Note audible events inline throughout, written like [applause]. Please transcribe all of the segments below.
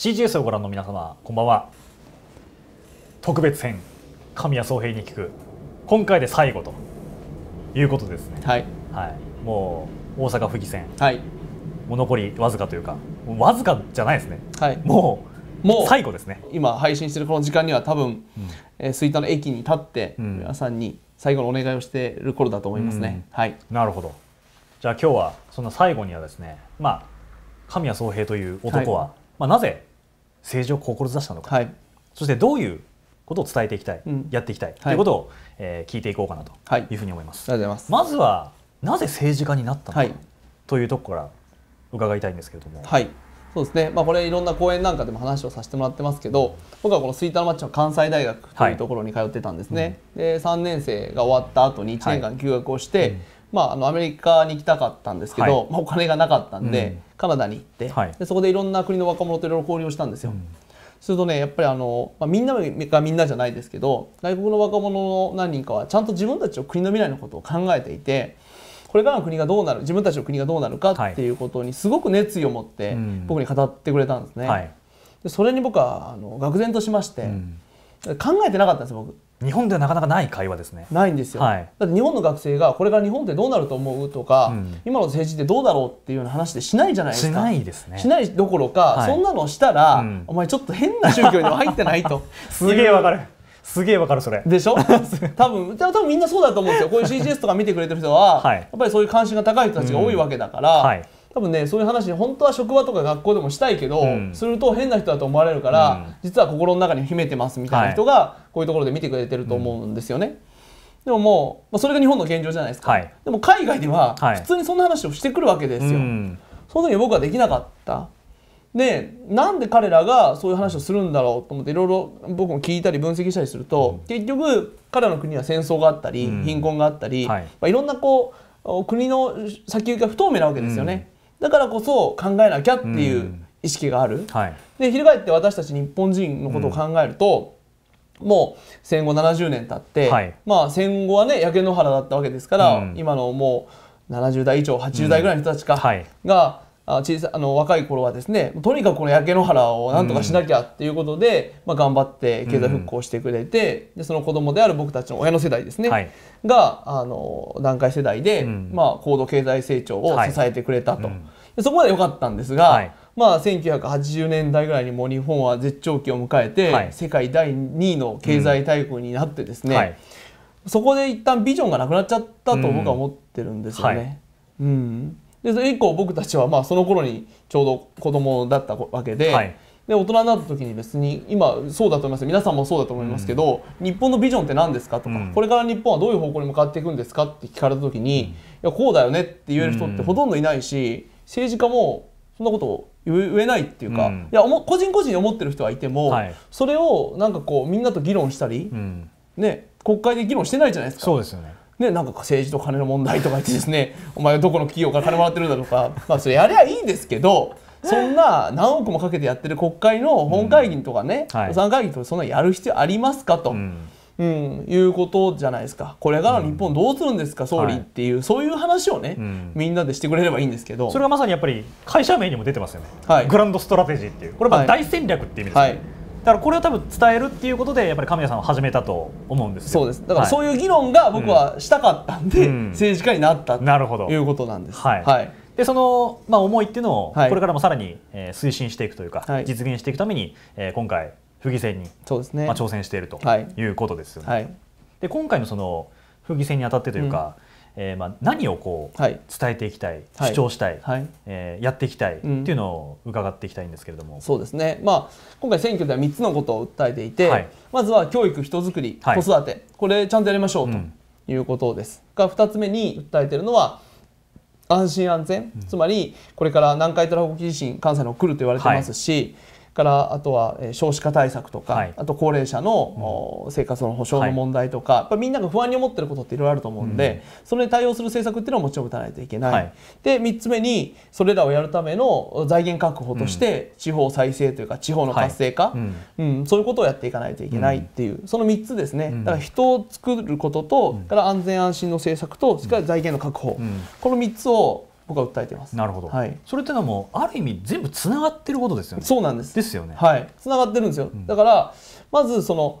CGS をご覧の皆様こんばんは特別編神谷総平に聞く今回で最後ということですねはい、はい、もう大阪府議選、はい、もう残りわずかというかうわずかじゃないですね、はい、もうもう最後ですね今配信してるこの時間には多分、うん、え吹、ー、田の駅に立って、うん、皆さんに最後のお願いをしている頃だと思いますね、うん、はいなるほどじゃあ今日はそんな最後にはですねまあ神谷宗平という男は、はい、まあ、なぜ政治を志したのか、はい、そしてどういうことを伝えていきたい、うん、やっていきたい、はい、ということを、えー、聞いていこうかなというふうに思います。はい、ますまずはなぜ政治家になったのか、はい、というとこから伺いたいんですけれども。はいそうですね、まあ、これいろんな講演なんかでも話をさせてもらってますけど僕はこの吹田の町の関西大学というところに通ってたんですね、はいうん、で3年生が終わった後に1年間休学をして、はいうん、まあ、あのアメリカに行きたかったんですけど、はい、まあ、お金がなかったんで、カナダに行って、はい、でそこでいろんな国の若者といろいろ交流をしたんですよ。うん、するとねやっぱりあの、まあ、みんながみんなじゃないですけど外国の若者の何人かはちゃんと自分たちの国の未来のことを考えていてこれからの国がどうなる自分たちの国がどうなるかっていうことにすごく熱意を持って僕に語ってくれたんですね。はい、でそれに僕はあの愕然としまして、うん、考えてなかったんです僕。日本ではなかなかない会話ですね。ないんですよ。はい、だって日本の学生がこれから日本ってどうなると思うとか、うん、今の政治ってどうだろうっていうような話でしないじゃないですか。しないですね。しないどころか、はい、そんなのしたら、うん、お前ちょっと変な宗教には入ってないと。[laughs] すげえわかる。すげえわかるそれでしょ [laughs] 多分多分みんなそうだと思うんですよこういう CGS とか見てくれてる人は、[laughs] はい、やっぱりそういう関心が高い人たちが多いわけだから、うんはい多分ねそういう話本当は職場とか学校でもしたいけど、うん、すると変な人だと思われるから、うん、実は心の中に秘めてますみたいな人がこういうところで見てくれてると思うんですよね。はい、でももう、まあ、それが日本の現状じゃないですか、はい、でも海外では普通にそんな話をしてくるわけですよ、はいその時僕はできなかったでなんで彼らがそういう話をするんだろうと思っていろいろ僕も聞いたり分析したりすると、結局彼らの国は戦争があったり、貧困があったり、はいまあ、いろんなこう国の先行きが不透明なわけですよね。だからこそ考えなきゃっていう意識がある、はい、で翻って私たち日本人のことを考えると、もう戦後70年経って、はい、まあ戦後はね焼け野原だったわけですから、今のもう70代以上80代ぐらいの人たちか、が小さあの若い頃はですねとにかくこの焼け野原をなんとかしなきゃっていうことで、うん、まあ、頑張って経済復興してくれて、うん、でその子供である僕たちの親の世代ですね、はい、があの団塊世代で、うん、まあ、高度経済成長を支えてくれたと、はい、でそこまで良かったんですが、はい、まあ、1980年代ぐらいにもう日本は絶頂期を迎えて、世界第2位の経済大国になってですね、そこで一旦ビジョンがなくなっちゃったと僕は思ってるんですよね。うんで以降僕たちはまあその頃にちょうど子供だったわけではい、で大人になった時に別に今そうだと思います皆さんもそうだと思いますけど、うん、日本のビジョンって何ですかとか、うん、これから日本はどういう方向に向かっていくんですかって聞かれた時に、うん、いやこうだよねって言える人ってほとんどいないし、政治家もそんなことを言えないっていうか、いや個人個人に思ってる人はいても、はい、それをなんかこうみんなと議論したり、ね、国会で議論してないじゃないですか。そうですよねね、なんか政治と金の問題とか言ってですね [laughs] お前はどこの企業から金もらってるんだとか、まあ、それやりゃいいんですけどそんな何億もかけてやってる国会の本会議とかね、うん、予算会議とかそんなやる必要ありますかと。うんうん、いうことじゃないですかこれから日本どうするんですか、うん、総理っていう、はい、そういう話をね、うん、みんなでしてくれればいいんですけどそれがまさにやっぱり会社名にも出てますよね、はい、グランドストラテジーっていうこれは大戦略っていう意味ですね、はいだからこれを多分伝えるっていうことでやっぱり神谷さんは始めたと思うんですそうですだからそういう議論が僕はしたかったんで、うん、政治家になったどいうことなんです。はい、はい、でその、まあ、思いっていうのをこれからもさらに、えー、推進していくというか、はい、実現していくために、えー、今回府議選に、そうですねまあ、挑戦しているということですよね。はい、で今回のその府議選にあたってというか、うんえーまあ、何をこう伝えていきたい、主張したい、はい、えー、やっていきたいっていうのを伺っていきたいんですけれども、うん、そうですね、まあ、今回選挙では3つのことを訴えていて、はい、まずは教育、人づくり、子育てこれちゃんとやりましょうということです、が、うん、2つ目に訴えているのは安心安全、うん、つまりこれから南海トラフ地震関西の来ると言われてますし、からあとは少子化対策とか、はい、あと高齢者の、生活の保障の問題とか、はい、みんなが不安に思ってることっていろいろあると思うんで、うん、それに対応する政策っていうのはもちろん打たないといけない、はい、で3つ目にそれらをやるための財源確保として、地方再生というか地方の活性化、うん、うん、そういうことをやっていかないといけないっていう、その3つですね、だから人を作ることと、から安全安心の政策とそれから財源の確保、この3つを僕は訴えていますなるほど、はい、それっていうのはもうある意味全部つながってることですよねそうなんですですよねはいつながってるんですよ、うん、だからまずその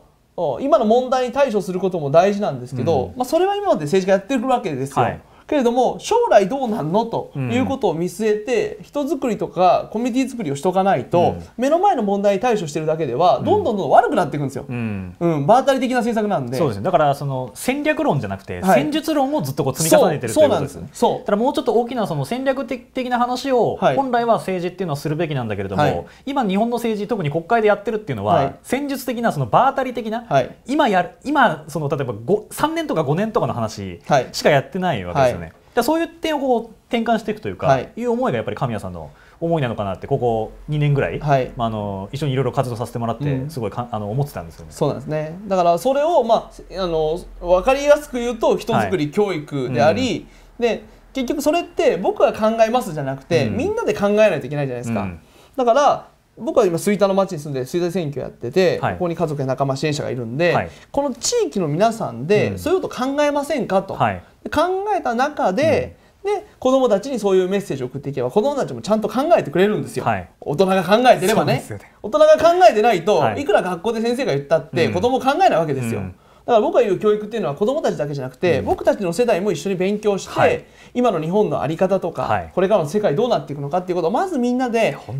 今の問題に対処することも大事なんですけど、うん、まあ、それは今まで政治家やってるわけですよ、はいけれども将来どうなんのということを見据えて、人づくりとかコミュニティづくりをしとかないと、うん、目の前の問題に対処してるだけではどんどんどん悪くなっていくんですよ、うん、うん、場当たり的な政策なんでそうです、ね、だからその戦略論じゃなくて、戦術論をずっとこう積み重ねてるということですねそうだからもうちょっと大きなその戦略的な話を、本来は政治っていうのはするべきなんだけれども、はい、今日本の政治特に国会でやってるっていうのは、戦術的なその場当たり的な、今やる今その例えば3年とか5年とかの話しかやってないわけですよね。だそういう点をこう転換していくというか、はい、いう思いがやっぱり神谷さんの思いなのかなってここ2年ぐらい、はい、まあ、あの一緒にいろいろ活動させてもらってすごいか、うん、あの思ってたんですよね。そうなんですねだからそれを、まあ、あの分かりやすく言うと人づくり教育であり、うん、で結局それって僕が考えますじゃなくて、うん、みんなで考えないといけないじゃないですか。だから僕は今吹田の町に住んで吹田選挙やってて、はい、ここに家族や仲間支援者がいるんで、はい、この地域の皆さんで、うん、そういうこと考えませんかと、はい、考えた中で、うん、で子どもたちにそういうメッセージを送っていけば子供たちもちゃんと考えてくれるんですよ、大人が考えてればね、ね、大人が考えてないと、い、くら学校で先生が言ったって、うん、子ども考えないわけですよ。うんから僕が言う教育っていうのは子どもたちだけじゃなくて、うん、僕たちの世代も一緒に勉強して、はい、今の日本の在り方とか、はい、これからの世界どうなっていくのかっていうことをまずみんなで考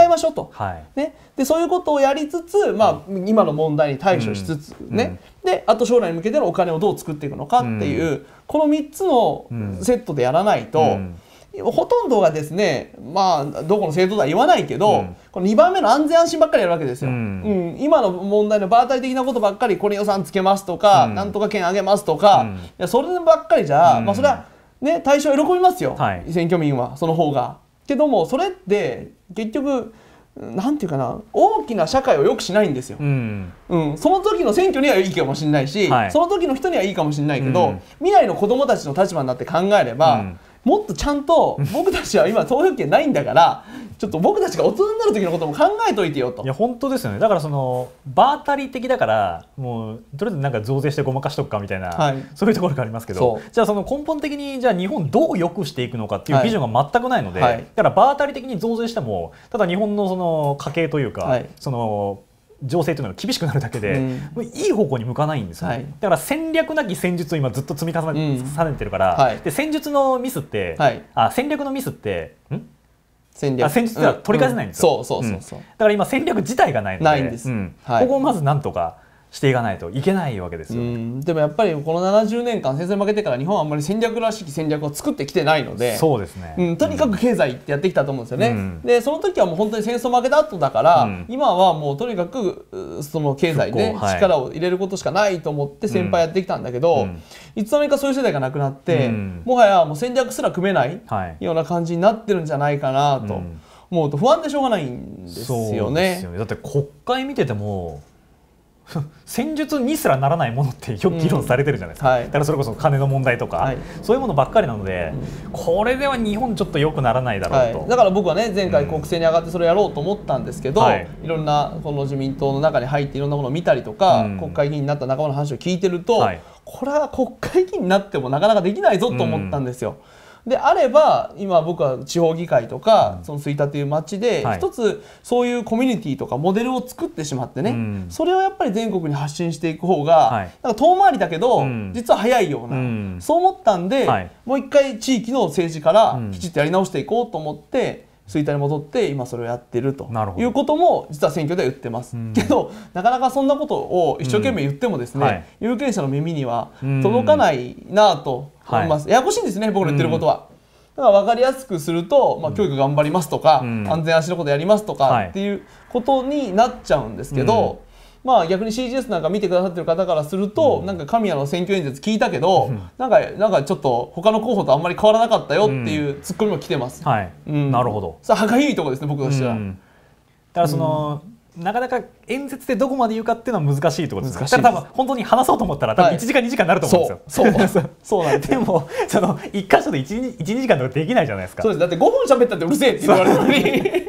えましょうと、うね、でそういうことをやりつつ、まあ、今の問題に対処しつつね、であと将来に向けてのお金をどう作っていくのかっていう、この3つのセットでやらないと。ほとんどがですね、まあ、どこの政党とは言わないけど、うん、この2番目の安全安心ばっかりやるわけですよ、うん、うん、今の問題の場当的なことばっかりこれ予算つけますとか、うん、なんとか券上げますとか、いやそればっかりじゃ、まあ、それは、ね、対象喜びますよ、はい、選挙民はその方が。けどもそれって結局なんていうかな大きな社会を良くしないんですよ、うん、うん、その時の選挙にはいいかもしれないし、はい、その時の人にはいいかもしれないけど、うん、未来の子どもたちの立場になって考えれば、うん、もっとちゃんと僕たちは今投票権ないんだからちょっと僕たちが大人になる時のことも考えといてよといや本当ですよねだからその場当たり的だからもうとりあえずなんか増税してごまかしとくかみたいな、はい、そういうところがありますけどじゃあその根本的にじゃあ日本どう良くしていくのかっていうビジョンが全くないので、はい、だから場当たり的に増税してもただ日本のその家計というか、はい、その情勢というのが厳しくなるだけで、うん、いい方向に向かないんですよ、ねはい、だから戦略なき戦術を今ずっと積み重ね,、重ねてるから、はい、で戦術のミスって、はい、あ戦略のミスってん戦略戦術では取り返せないんですよ、そうそうそうそう、だから今戦略自体がないのでないんです、ここをまずなんとかしていかないといけないわけですよ、ね、でもやっぱりこの70年間戦争に負けてから日本はあんまり戦略らしき戦略を作ってきてないのでそうですね、うん、とにかく経済ってやってきたと思うんですよね、うん、でその時はもう本当に戦争負けた後だから、うん、今はもうとにかくその経済で力を入れることしかないと思って先輩やってきたんだけど、いつの間にかそういう世代がなくなって、もはやもう戦略すら組めないような感じになってるんじゃないかなと。思うと不安でしょうがないんですよね。よねだって国会見てても [laughs] 戦術にすらならないものってよく議論されてるじゃないですか、うんはい、だからそれこそ金の問題とか、はい、そういうものばっかりなので、うん、これでは日本ちょっとよくならないだろうと、はい、だから僕はね前回国政に上がってそれをやろうと思ったんですけど、うん、い、ろんなこの自民党の中に入っていろんなものを見たりとか、国会議員になった仲間の話を聞いてると、これは国会議員になってもなかなかできないぞと思ったんですよ。であれば今僕は地方議会とか、うん、その吹田という町で、はい、一つそういうコミュニティとかモデルを作ってしまってね、うん、それをやっぱり全国に発信していく方が、はい、なんか遠回りだけど、うん、実は早いような、そう思ったんで、はい、もう一回地域の政治からきちっとやり直していこうと思って。吹田に戻って今それをやってるということも実は選挙では言ってます、うん、けどなかなかそんなことを一生懸命言ってもですね、うんはい、有権者の耳には届かないなと思います、はい、ややこしいんですね僕の言ってることは。うんだから分かりやすくすると、まあ、教育頑張りますとか、うん、安全足のことやりますとかっていうことになっちゃうんですけど、まあ、逆に CGS なんか見てくださってる方からすると、うん、なんか神谷の選挙演説聞いたけど、うん、なんかなんかちょっと他の候補とあんまり変わらなかったよっていうツッコミも来てます。はいなるほどさあ歯がゆいところですね僕としては。だからその、なかなか演説でどこまで言うかっていうのは難しいところですだか多分本当に話そうと思ったら多分1時間、は2時間になると思うんですよ。そうそうそうなんで [laughs] でもその1箇所で 1, 1, 2時間とかできないじゃないですか。そうですだって5分喋ったってうるせえって言われるのに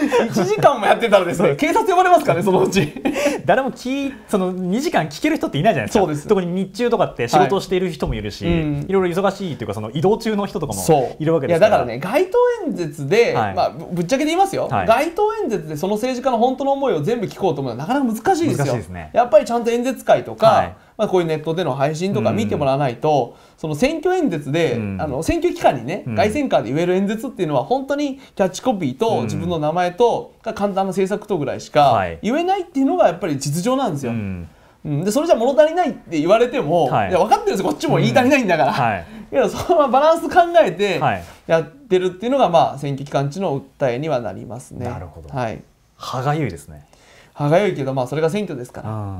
1時間もやってたらですね警察呼ばれますかねそのうち [laughs] 誰も聞その2時間聞ける人っていないじゃないですかそうです特に日中とかって仕事をしている人もいるし、はいうん、いろいろ忙しいというかその移動中の人とかもいるわけですからだからね街頭演説で、はい、まあ、ぶっちゃけで言いますよ、はい、街頭演説でその政治家の本当の思いを全部聞こうと思うのはなかなか難しいですよ、ね、やっぱりちゃんと演説会とか、はいまあ、こういうネットでの配信とか見てもらわないと、うん、その選挙演説で、うん、あの選挙期間にね、うん、凱旋カーで言える演説っていうのは本当にキャッチコピーと自分の名前と簡単な政策とぐらいしか言えないっていうのがやっぱり実情なんですよ。でそれじゃ物足りないって言われても、はい、いや分かってるんですこっちも言い足りないんだから、うんはい、いや [laughs] そのバランス考えてやってるっていうのが、まあ、選挙期間中の訴えにはなりますね。なるほど、はい、歯がゆいですね歯がゆいけど、まあ、それが選挙ですから。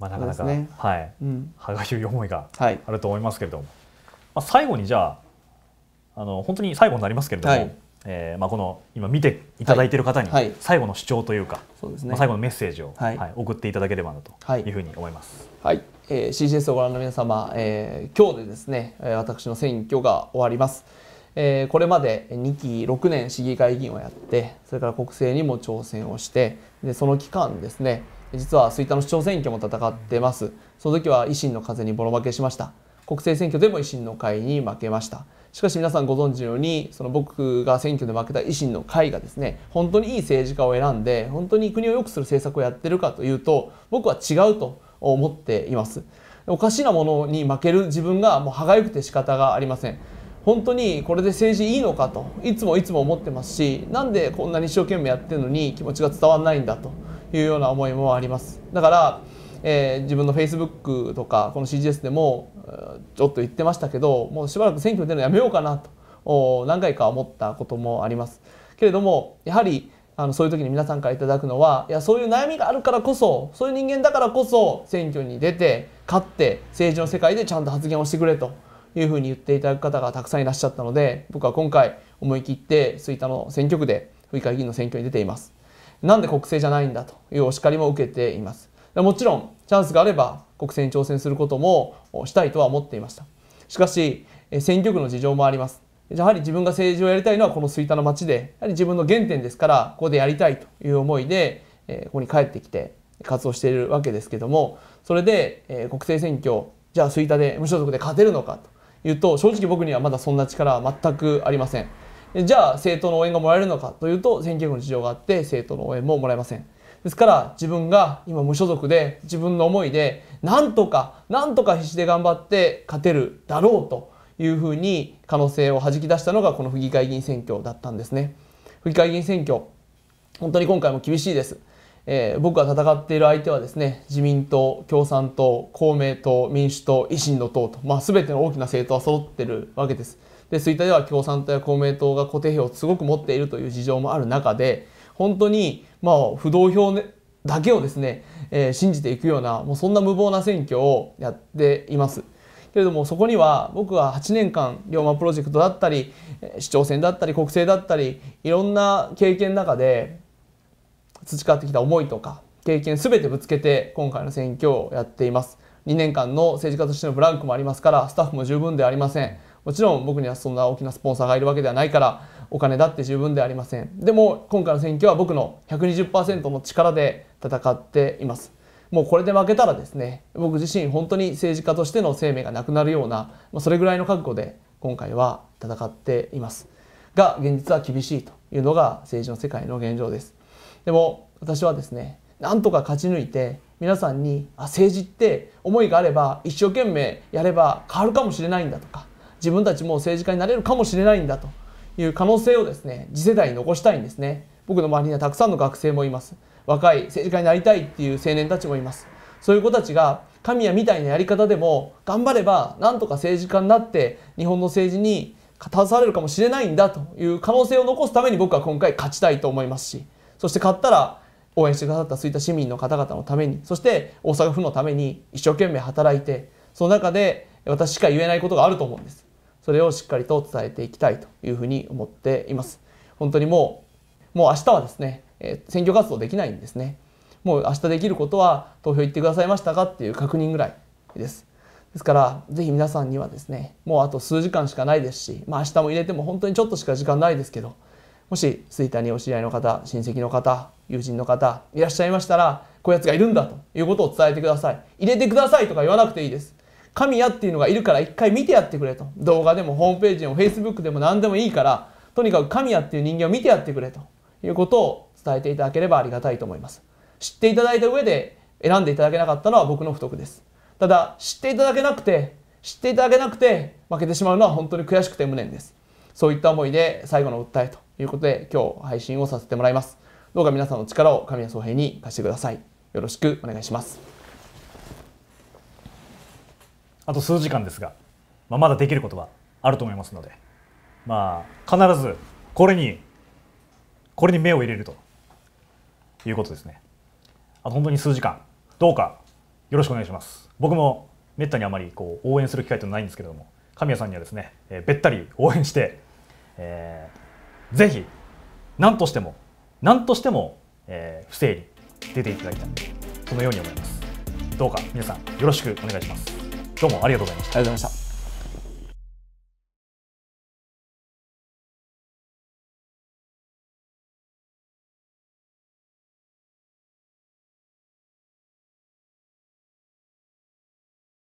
まあ、なかなか、ね、はい、うん、歯がゆい思いがあると思いますけれども、はい、まあ、最後にじゃああの本当に最後になりますけれども、はい、えー、まあ、この今見ていただいている方に最後の主張というか、そうですね最後のメッセージを、はい、はい、送っていただければなというふうに思います。はい、えー、CGS をご覧の皆様、えー、今日でですね私の選挙が終わります。えー、これまで2期6年市議会議員をやってそれから国政にも挑戦をしてでその期間ですね実は吹田の市長選挙も戦ってますその時は維新の風にボロ負けしました国政選挙でも維新の会に負けましたしかし皆さんご存知のようにその僕が選挙で負けた維新の会がですね本当にいい政治家を選んで本当に国を良くする政策をやってるかというと僕は違うと思っていますおかしなものに負ける自分がもう歯がゆくて仕方がありません本当にこれで政治いいのかといつもいつも思ってますしなんでこんなに一生懸命やってるのに気持ちが伝わらないんだというような思いもありますだから、えー、自分のフェイスブックとかこの CGS でもちょっと言ってましたけどもうしばらく選挙に出るのやめようかなと何回か思ったこともありますけれどもやはりあのそういう時に皆さんから頂くのはいやそういう悩みがあるからこそそういう人間だからこそ選挙に出て勝って政治の世界でちゃんと発言をしてくれと。いうふうに言っていただく方がたくさんいらっしゃったので僕は今回思い切って吹田の選挙区で府議会議員の選挙に出ています。なんで国政じゃないんだというお叱りも受けています。もちろんチャンスがあれば国政に挑戦することもしたいとは思っていました。しかし選挙区の事情もあります。やはり自分が政治をやりたいのはこの吹田の町で、やはり自分の原点ですから、ここでやりたいという思いで、ここに帰ってきて活動しているわけですけども、それで国政選挙、じゃあ吹田で無所属で勝てるのかというと正直僕にはまだそんな力は全くありませんじゃあ政党の応援がもらえるのかというと選挙区の事情があって政党の応援ももらえませんですから自分が今無所属で自分の思いでなんとかなんとか必死で頑張って勝てるだろうというふうに可能性をはじき出したのがこの府議会議員選挙だったんですね。府議会議員選挙本当に今回も厳しいです。えー、僕が戦っている相手はですね自民党共産党公明党民主党維新の党と、まあ、全ての大きな政党は揃ってるわけですで吹田では共産党や公明党が固定票をすごく持っているという事情もある中で本当にまあ不動票、ね、だけをですね、えー、信じていくようなもうそんな無謀な選挙をやっています。けれどもそこには僕は8年間龍馬プロジェクトだったり市長選だったり国政だったりいろんな経験の中で培ってきた思いとか経験全てぶつけて今回の選挙をやっています2年間の政治家としてのブランクもありますからスタッフも十分ではありませんもちろん僕にはそんな大きなスポンサーがいるわけではないからお金だって十分ではありませんでも今回の選挙は僕の120%の力で戦っていますもうこれで負けたらですね僕自身本当に政治家としての生命がなくなるような、まあ、それぐらいの覚悟で今回は戦っていますが現実は厳しいというのが政治の世界の現状ですでも私はですねなんとか勝ち抜いて皆さんにあ政治って思いがあれば一生懸命やれば変わるかもしれないんだとか自分たちも政治家になれるかもしれないんだという可能性をですね次世代に残したいんですね僕の周りにはたくさんの学生もいます若い政治家になりたいっていう青年たちもいますそういう子たちが神谷みたいなやり方でも頑張ればなんとか政治家になって日本の政治に携われるかもしれないんだという可能性を残すために僕は今回勝ちたいと思いますしそして買ったら応援してくださった吹田市民の方々のためにそして大阪府のために一生懸命働いてその中で私しか言えないことがあると思うんですそれをしっかりと伝えていきたいというふうに思っています本当にもうもう明日はですね、え選挙活動できないんですねもう明日できることは投票行ってくださいましたかっていう確認ぐらいですですからぜひ皆さんにはですねもうあと数時間しかないですし、まあ、明日も入れても本当にちょっとしか時間ないですけどもしツイッターにお知り合いの方、親戚の方、友人の方、いらっしゃいましたら、こういうやつがいるんだということを伝えてください。入れてくださいとか言わなくていいです。神谷っていうのがいるから一回見てやってくれと。動画でもホームページでも Facebook でも何でもいいから、とにかく神谷っていう人間を見てやってくれということを伝えていただければありがたいと思います。知っていただいた上で選んでいただけなかったのは僕の不得です。ただ、知っていただけなくて、知っていただけなくて負けてしまうのは本当に悔しくて無念です。そういった思いで最後の訴えということで今日配信をさせてもらいます。どうか皆さんの力を神谷総平に貸してください。よろしくお願いします。あと数時間ですが、まあ、まだできることはあると思いますので、まあ、必ずこれにこれに目を入れるということですね。あと本当に数時間どうかよろしくお願いします。僕もめったにあまりこう応援する機会ってないんですけれども神谷さんにはですね、えー、べったり応援して、えー、ぜひ何としても何としても、えー、不正に出ていただきたいそのように思いますどうか皆さんよろしくお願いしますどうもありがとうございましたありがとうございました